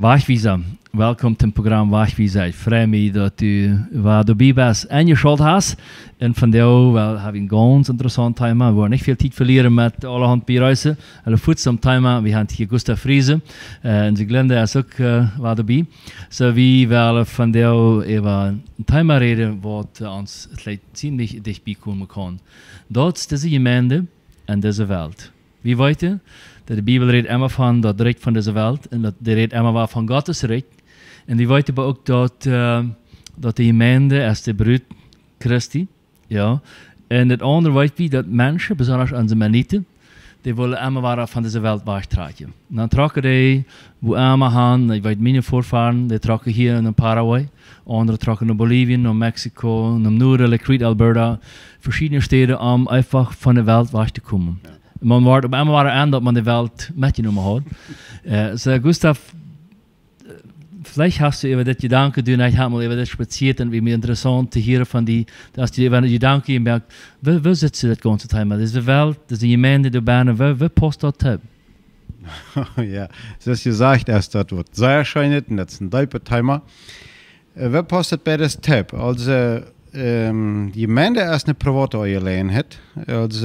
Waagvisa. Welkom het programma Waagvisa. Ik vrij me dat u waar was en je schuld was. En van jou wel hebben een interessant thema. We willen niet veel tijd verliezen met alle hand bierhuizen. Alle voedsel thema. We hebben hier Gustav Friese. Eh, en ze Glenda is ook uh, waar so, we willen van jou even een thema reden wat eh, ons ziemlich dichtbij komen kan. Dat is deze gemeente en deze wereld. Wie weet Dat de Bibel redt Emma van dat Recht van deze Welt en dat de redt Emma van Gottes Recht. En die weet ook dat, eh, dat de gemeente als de bruid Christi, ja. En het andere weet wie dat mensen, bijzonder aan de Manieten, die willen allemaal van deze wereld wegtrekken. Dan trokken die hoe ik weet mijn voorvaren, die trokken hier in Paraguay, andere trokken naar Bolivia, naar Mexico, naar Noordelijk, Crete, Alberta, verschillende steden om einfach van de wereld weg te komen. Man war op einmal war an, dat man die Welt mitgenommen hat. äh, eh, so, Gustav, vielleicht hast du über das Gedanke, die ich habe, über das spaziert und wie mir interessant zu hören von dir, dass du über das Gedanke merkst, wo, wo sitzt du das ganze Thema? Das Diese Welt, das ist die Gemeinde, die Bahn, wo, wo passt das hin? ja, das ist gesagt erst, das wird sehr schön, das ist ein Däupertimer. Eh, Wer postet bei das Tab? Also, eh, um, ehm, je minder als een privaat alleen hebt, als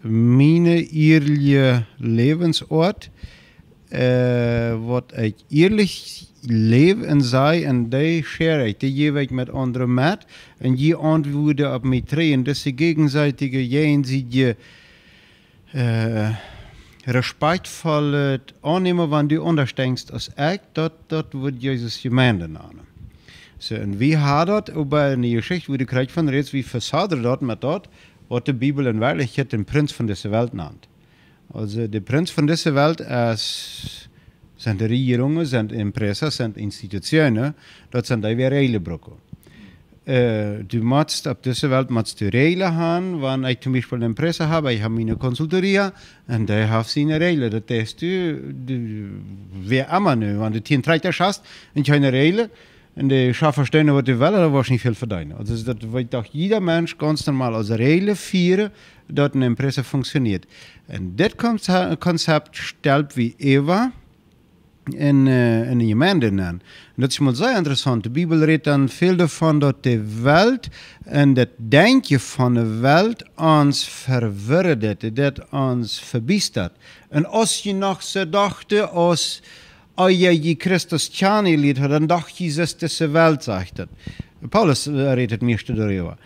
mijn eerlijke levensoord, uh, eh, wat ik eerlijk leef en zei, en die share ik, die geef ik met anderen mit, und die antwoorden op mij trainen. Dus de gegenseitige jeen zie je uh, respectvol aannemen, wanneer die als ik, das dat Jesus Jezus je Søren. Vi har hatt über eine geschichte, hvor det kreik von reds, vi forsader dort mit dort, was die Bibel in Wirklichkeit den Prinz von dieser Welt nennt. Also der Prinz von dieser Welt ist, eh, sind Regierungen, sind Impressa, sind Institutionen, das sind die Regelbrüche. Äh, eh, du machst auf dieser Welt machst du Regeln haben, wenn ich zum Beispiel eine Presse habe, ich habe meine Konsultorie, und der hat seine Regeln. Das heißt, du, du, wer immer, wenn du 10 Treiter hast und keine Regeln, in de schaafversteunen wordt die wel, dat was niet verdienen. Also, das wird doch jeder Mensch ganz normal als regel vieren dat een empresa functioneert. En dit Konzept stellt wie Eva in, uh, in de gemeente aan. dat is maar zeer interessant. Die Bibel redet dann viel davon, dass die Welt und das Denken von der Welt uns verwirrt, dat uns verbiestert. Und als je nog so dachte, als... Christus Christuschani lied hat, dann doch Jesus diese Welt sagt. Paulus äh, redet mir darüber.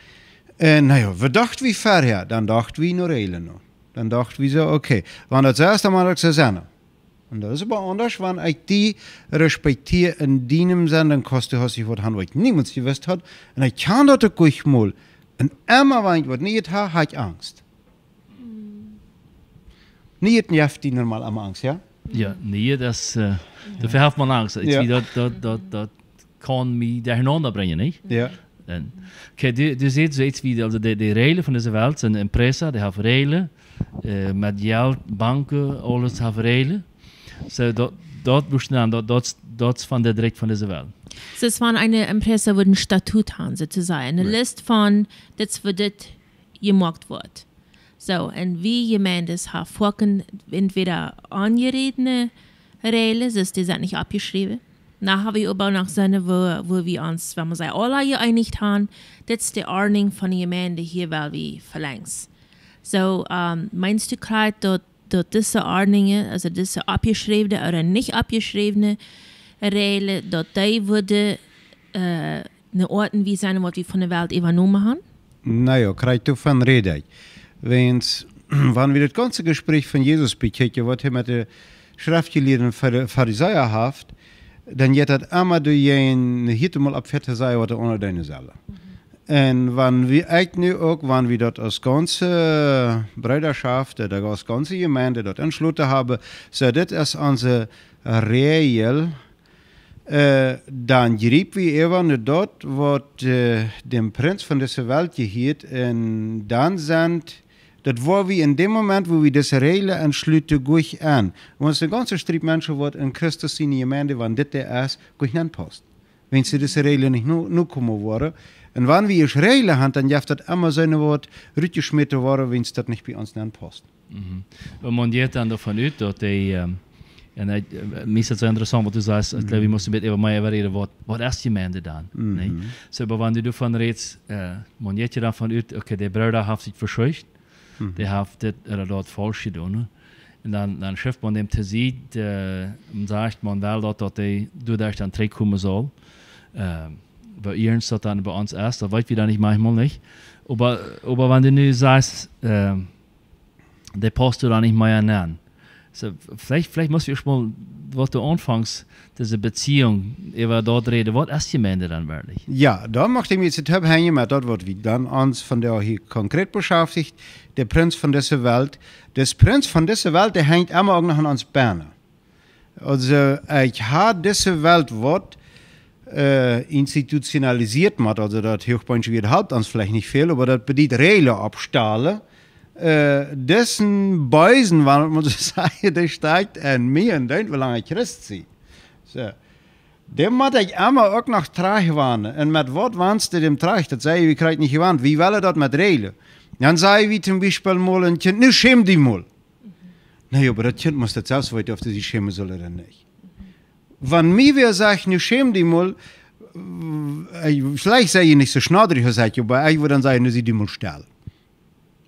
Äh, naja, wir dachten wie vorher, dann dachten wir nur Eleno. Dann dachten wir so, okay, wenn das erste Mal das ist, und das ist aber anders, wenn ich die respektiere in deinem Sinn, dann kostet es sich was, ich niemand gewusst hat. Und ich kann das auch mal. Und immer, wenn ich was nicht habe, habe ich Angst. Mm. Nicht nervt die normal am Angst, ja? Ja, nee, das, äh, eh, dafür hat man Angst. Jetzt ja. wieder, da, da, da kann mich durcheinander bringen, nicht? Ja. En, kijk, die du ziet ziet wie de, de, de regelen van deze wereld zijn impresa, die heeft regelen. Uh, met geld, banken, alles heeft regelen. So, dat, dat moest dan, dat, dat, dat van de direct van deze wereld. So, es war eine Impresse, wo ein te haben, een Eine ja. Liste von, das, was je gemacht wordt So, und wie jemand ist, hat vorken entweder angeredene Rehle, das ist das nicht abgeschrieben. Nachher habe ich aber noch seine, wo, wo wir uns, wenn wir sei alle hier einig haben, das ist die Ordnung von jemandem hier, weil wir verlängst. So, um, ähm, meinst du gerade, dass, diese Ordnungen, also diese abgeschriebene oder nicht abgeschriebene Rehle, dass die würde äh, eine Ordnung wie sein, was wir von der Welt übernommen haben? Naja, kriegst du von Rede więc wann wir das ganze Gespräch von Jesus bekijken, was er mit den Schriftgelehrten Pharisäerhaft, dann geht das immer durch jeden Hittemal ab Fettesei oder unter deine Salle. Mhm. Und wenn wir eigentlich auch, wenn wir dort als ganze Bruderschaft, oder als ganze Gemeinde dort entschlossen haben, so das ist unsere Regel, äh, dann grieb wir eben dort, wo äh, dem Prinz von dieser Welt gehört, und dann sind das war wie in dem Moment, wo wir das Reile entschlüte durch an. Wenn es der ganze Strieb Menschen wird in Christus in die Gemeinde, wann das der ist, durch nicht passt. Wenn sie das Reile nicht nur, nur kommen wollen. Und wenn wir das Reile haben, dann darf das immer so sein Wort rütteschmitte waren, wenn es das nicht bei uns nicht passt. Mhm. Und man geht dann davon aus, dass die, ähm, und äh, mir ist es so interessant, was du sagst, ich glaube, ich muss ein bisschen über reden, was, was ist die Gemeinde dann? Mhm. So, aber wenn du davon redest, äh, man geht ja davon aus, okay, der Bruder hat sich verscheucht, Mhm. det har dort forskjell. Ne? Dan, dann schafft man dem til seg, äh, sagt man vel dort, de, du der dann tre soll. Ähm, bei ihren statt dann bei uns erst, da weiß wir nicht manchmal nicht. Aber, aber wenn du nu sagst, äh, der passt du da nicht mehr an. So, vielleicht, vielleicht musst du erstmal, was du anfängst, diese Beziehung über dort reden. Was ist die Gemeinde dann wirklich? Ja, da möchte ich mich jetzt abhängen mit das, was wir dann uns von der hier konkret beschäftigt. Der Prinz von dieser Welt. Das Prinz von dieser Welt, der hängt immer auch noch an uns Berner. Also, äh, ich habe diese Welt, was äh, institutionalisiert hat, also das Hochbeinsch wird halt uns vielleicht nicht viel, aber das bedeutet Rehle Abstahlen. Uh, dessen buizen, waarom moet ik zeggen, steigt in mir und duint hoe lang christ zie. So. Dem moet ik allemaal ook nog traag wanen. En met wat waanst je dem traag? Das sage ich, ich kriege nicht gewaand. Wie willen dat met reden? Dan zei wie zum Beispiel mal ein kind, nu schäm dich mal. Mhm. Naja, aber das Kind muss das selbst weiter, ob sie schämen soll oder nicht. Mhm. Wenn mir wer sagt, nu schäm die mal, äh, vielleicht sage ich nicht so schnodrig, aber ich würde dann sagen, nu sie die mal stellen.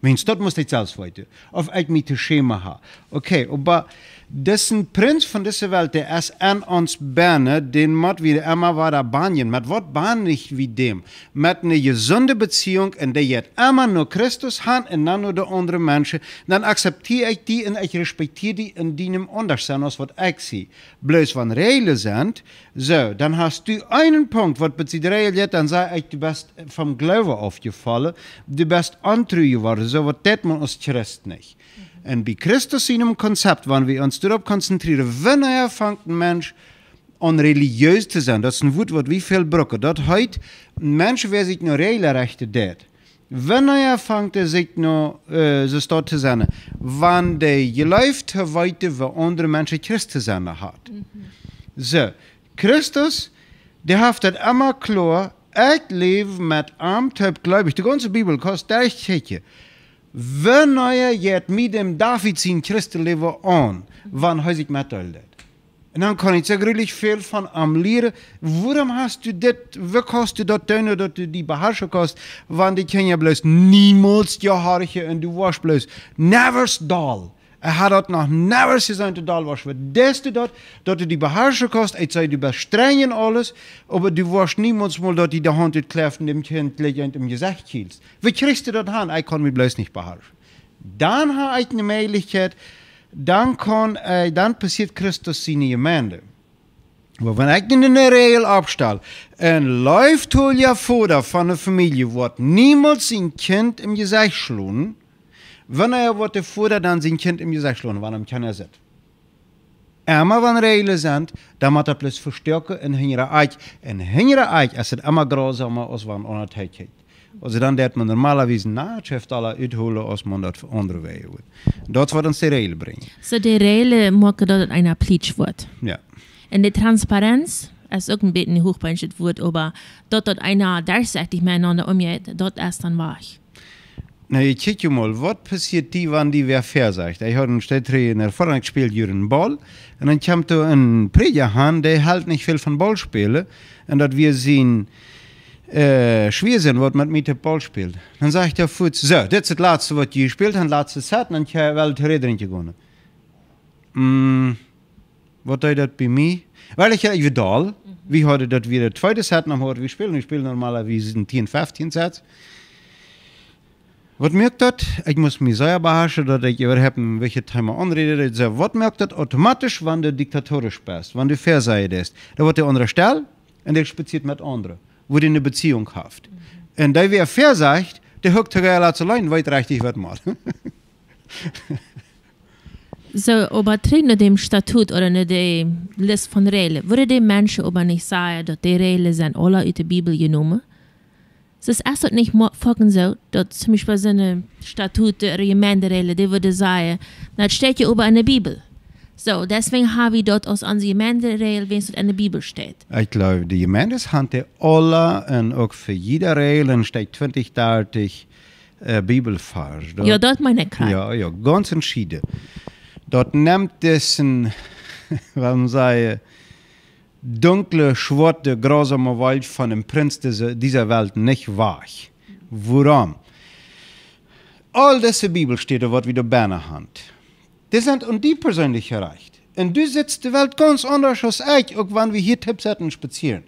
Więc to musi całe swoje. Of, Auf ein to schema haben. okay, oba dessen von dieser Welt, der ist en uns berne, den moet we immer weiter banen. Mit wat bahn nicht wie dem? Mit einer gesunden Beziehung, in der jetzt immer nur Christus hat und dan nur de andere Menschen, dann akzeptiere ich die und ich respektiere die in deinem Unterstand, zijn als wat ik zie. Bloß wenn Regeln sind, so, dann hast du einen Punkt, wat bezieht Regeln, dann sei ich, du bist vom Glauben aufgefallen, du bist untrue geworden, so was tät man als Christ nicht. En bei Christus in een concept, wanneer we ons erop concentreren, wanneer vangt een mens an religiös zu sein. Das ist ein Wort, was wie viel brücke. Das heißt, ein Mensch, wer sich nur reale Rechte tät, wenn er fängt, sich nur äh, so dort zu sein, wann der geläuft weiter, wo andere Menschen Christus sein hat. Mhm. So, Christus, der hat das immer klar, ich lebe mit einem Typ glaube ich, Die ganze Bibel kostet echt Schäche. Wenn euer jet mit dem Davidsin Christ leben an, wann häusig matöldet. Und dann kann ich sehr gründlich viel von am Lehrer, warum hast du das, wie kannst du das tun, dass du die beherrschen kannst, wenn die Kinder bloß niemals die gehorchen und du warst bloß never stall er hat dort noch never sein total was for des du dort, dort die beherrsche kost, ich sei die bestrengen alles, aber du warst niemals mal dort die der Hand hat Kläften dem Kind legend im Gesicht hielst. Wie kriegst du dort hin? Ich kann mich bloß nicht beherrschen. Dann hat er eine Möglichkeit, dann kann, äh, dann passiert Christus seine Gemeinde. Aber wenn ich in der Regel abstelle, ein läuft ja vor von der Familie, wird niemals sein Kind im Gesicht schlagen, Wanneer wordt de voerder dan zijn kind im Gesicht schlagen, wanneer im er zit? Immer wenn Regeln sind, dann muss er plus verstärken in hintere Eich. In hintere Eich ist es immer grausamer, als wenn man das hat. Also dann dat man normalerweise naadschrift alle uitholen als man dat onderwijs doet. Dat wat ons de so de regel machen, dat het een plicht wordt. Ja. En de transparant als ook een beetje hoog het woord, dort dat dat een daar zegt, ik mij aan de dat is dan Na, ich kijk mal, was passiert die, wenn die wer versagt? Ich habe einen Stelltrainer vorne gespielt, Jürgen Ball, und dann kam da ein Prediger der halt nicht viel von Ball spielt, und dass wir sehen, äh, schwer sind, was man mit dem Ball spielt. Dann sage ich der Futz, so, das ist das Letzte, was die gespielt haben, letzte Set, und ich habe Welt Redrin gewonnen. Mm, was ist das bei mir? Weil ich ja Vidal, mhm. wie heute, dass wir das zweite Set noch heute, wir spielen, wir spielen normalerweise 10, 15 Sets. Was merkt das? Ich muss mich selber beherrschen, dass ich überhaupt welche Timer anrede. Was merkt das automatisch, wenn du diktatorisch bist, wenn du verseiht bist? Da wird der andere stell und der spaziert mit anderen, wo du eine Beziehung haft. Mhm. Und da wer versagt, der hört sogar allein, weit richtig wird mal. so übertreten dem Statut oder ne die List von Regeln, würde die Menschen aber nicht sagen, dass die Regeln sind alle aus der Bibel genommen? Så ist är nicht folgen so, dass zum Beispiel seine Statute oder Gemeinderegel, die würde sagen, das steht ja über eine Bibel. So, deswegen habe ich dort aus unserer Gemeinderegel, wenn es in der Bibel steht. Ich glaube, die Gemeindes haben alle und auch für jede Regel steht 20 30 äh, Bibelfach. ja, dort meine ich. Ja, ja, ganz entschieden. Dort nimmt es, man sagt, dunkle, schwarze, grausame Wald von dem Prinz dieser Welt nicht wahr. Warum? All diese Bibel Bibelstädte, was wieder Banner haben, die sind und die persönlich erreicht. Und du sitzt die Welt ganz anders als ich, auch wenn wir hier Tipps hätten spazieren.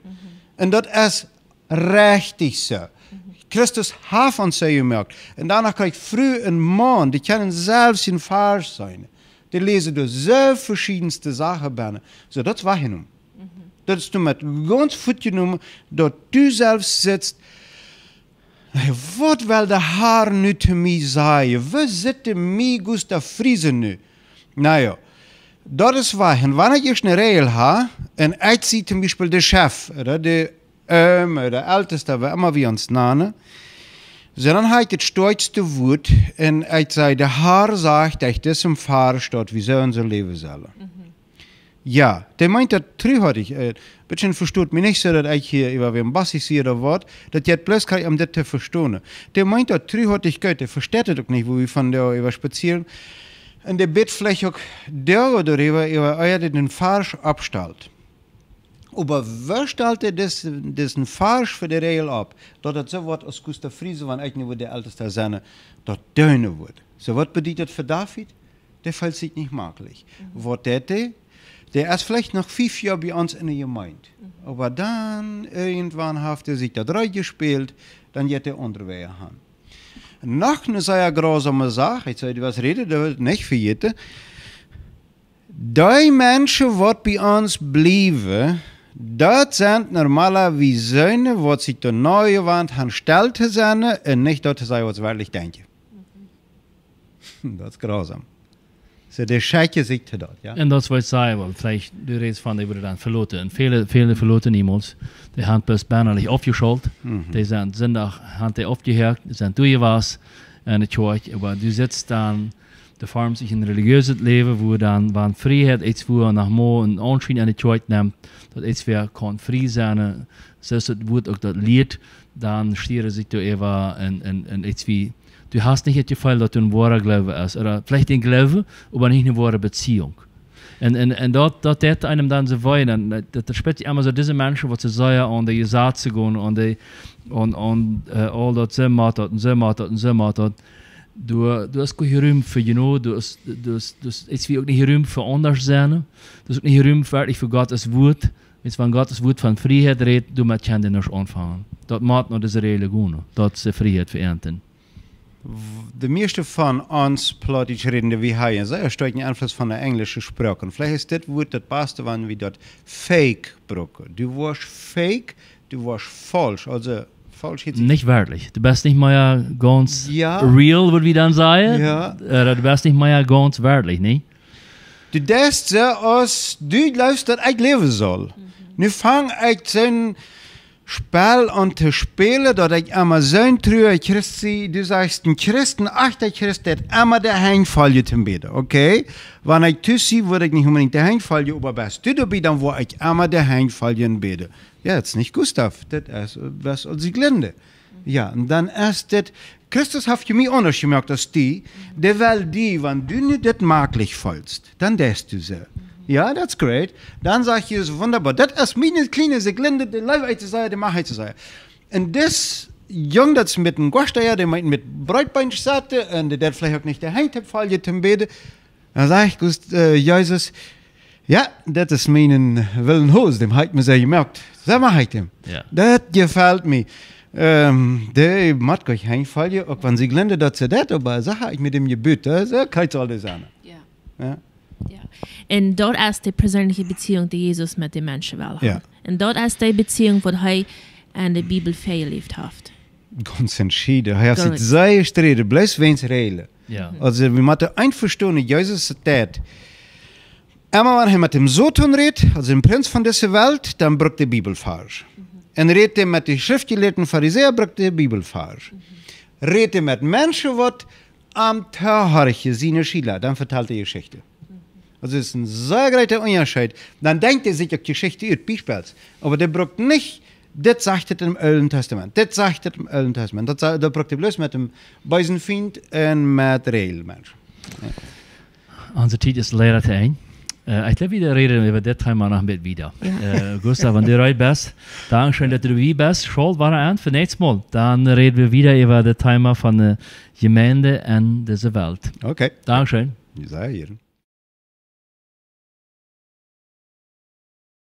Mhm. Und das ist richtig so. Mhm. Christus hat uns so gemerkt. Und danach kriegt früh ein Mann, die können selbst in Farsch sein. Die lesen durch so verschiedenste Sachen. Banner. So, das war hinum. Dat is toen met ons voetje noemen, dat u zelf zit. Wat wil de haar nu te mij zeggen? We zitten mij gusta vriezen nu. Nou ja, dat is waar. En wanneer je een regel hebt, en ik zie zum Beispiel de chef, oder de ähm, de älteste, wer immer wir uns nennen, sondern halt das stolzste Wut, und ich sage, der Haar sagt, ich das im Fahrstadt, wie sollen sie leben sollen. Mhm. Ja, der meint das trühartig. Ein bisschen versteht mich nicht so, dass ich hier über wem bassig sehe oder was. Das jetzt bloß kann ich am das verstehen. Der meint das trühartig, der versteht das auch nicht, wo wir von der über spazieren. Und der bittet vielleicht auch der darüber, über euer den Farsch abstellt. Aber wer stellt diesen, Farsch für die Regel ab? Dort hat so was aus Gustav Friese, wann ich nicht der Älteste Sänger, dort Döne wird. So was bedeutet für David? Der fällt sich nicht maglich. Mhm. Was der der ist vielleicht noch fünf Jahre bei uns in der Gemeinde. Mhm. Aber dann irgendwann hat er sich da drei gespielt, dann geht er unterwegs haben. Noch eine sehr grausame Sache, ich sage, was rede, das wird nicht für jeden. Die Menschen, die bei uns bleiben, das sind normalerweise Söhne, die sich der neue Wand anstellte sind und nicht dort sein, sie wirklich denken. Mhm. Das ist grausam. So der Scheitje dat. Ja? En dat is wat zij wel. Vielleicht du redest van, die dann verloten. Und viele, viele verloten niemals. Die haben bis nicht aufgeschaut. Mhm. Die sind Sonntag, haben die aufgehört, sind durchgewas in de Church. Aber du sitzt dann, de vormt sich ein religiöses Leben, wo dann, wenn Freiheit iets voor nach Mo und Anschein in de Church nimmt, dat iets weer kann frei sein, das Wort auch Lied, dann stieren sich da eben in, in, iets wie Du hast nicht die Gefühl, dass du ein wahrer Glaube hast. Oder vielleicht ein Glaube, aber nicht eine wahre Beziehung. Und, und, und dort, dort tät einem dann so weinen. Das, das sich immer so diese Menschen, die zu sagen, und die gesagt zu gehen, und, die, und, und äh, all das so macht, und so macht, und so macht. Du, du hast keinen Raum für genau, you know, du hast, du hast, du hast jetzt wie auch nicht Raum für anders sein. Du hast auch nicht Raum wirklich für Gottes Wut. Wenn man Gottes Wut von Freiheit redet, du möchtest nicht anfangen. Das macht noch diese Reelle gut, das ist Freiheit für Ernten die meisten von uns Plattdeutsch reden, wie haben, sehr starken Einfluss von der englischen Sprache. Vielleicht ist das Wort das Beste, wenn wir dort fake brauchen. Du warst fake, du warst falsch. Also falsch jetzt. Nicht wörtlich. Du bist nicht mehr ganz ja. real, würde ich dann sagen. Ja. Äh, oder du bist nicht mehr ganz wörtlich, ne? Du denkst, dass du glaubst, dass ich leben soll. Mhm. Nu fang ich den Spell und Spiele, spielen, dass ich immer so ein trüher Christ sehe, du sagst, ein Christen, ach, der Christ, der immer daheim fallen zum Beten, okay? Wenn ich das sehe, würde ich nicht unbedingt der fallen, aber was du bist, dann würde ich immer der daheim fallen Bede. Ja, jetzt nicht Gustav, das ist was als die Glinde. Ja, und dann ist das, Christus hat für mich anders gemerkt, dass die, der weil die, wenn du nicht das maglich fällst, dann darfst du sie. So. Ja, that's great. Dann sagt Jesus, wunderbar. That as mean clean as glinde, de live uit te zijn, de maag uit te zijn. En dus, jong dat met een gwasteja, die mit breitbein zaten, en die dat vielleicht auch nicht der heint hebt, val je ten beden. Dan sag ich, Gust, äh, Jesus, ja, das ist mein Willen Hose, dem hat mir sehr gemerkt. Das mache ich dem. Ja. Das gefällt mir. Ähm, der macht euch einfallen, auch wenn sie glänzen, dass sie das, aber sag ich mit dem Gebet, das kann ich alles an. Ja. ja. Und dort ist die persönliche beziehung die Jesus mit den Menschen wil hebben. Ja. En dat is de beziehung wat er an der Bibel verleefd hat. Ganz entschieden. Er hat sehr streben, bloß wenn es reile. Ja. Also, wir müssen einverstanden, Jesus tät. Einmal, wenn er mit dem Soton redet, also dem Prinz von dieser Welt, dann brückt die Bibel falsch. Mhm. Und redet er mit den schriftgelehrten Pharisäern, brückt die Bibel falsch. Mhm. Redet er mit Menschen, die am Tag seine Schüler, dann verteilt er die Geschichte. Also es ist ein sehr großer Unterschied. Dann denkt er sich auf die Geschichte ist Beispiels. Aber der braucht nicht, das sagt er im Alten Testament. Das sagt er im Alten Testament. Das, das braucht er bloß mit dem Beisenfind und mit Regelmensch. Ja. Unsere Zeit ist leider zu Ende. Äh, ich glaube, wir reden über das Thema noch mit wieder. Ja. Äh, Gustav, wenn du bereit bist, danke schön, dass du dabei bist. Schuld war an für nächstes Mal. Dann reden wir wieder über das Thema von der Gemeinde und dieser Welt. Okay. Dankeschön. Ich sage hier.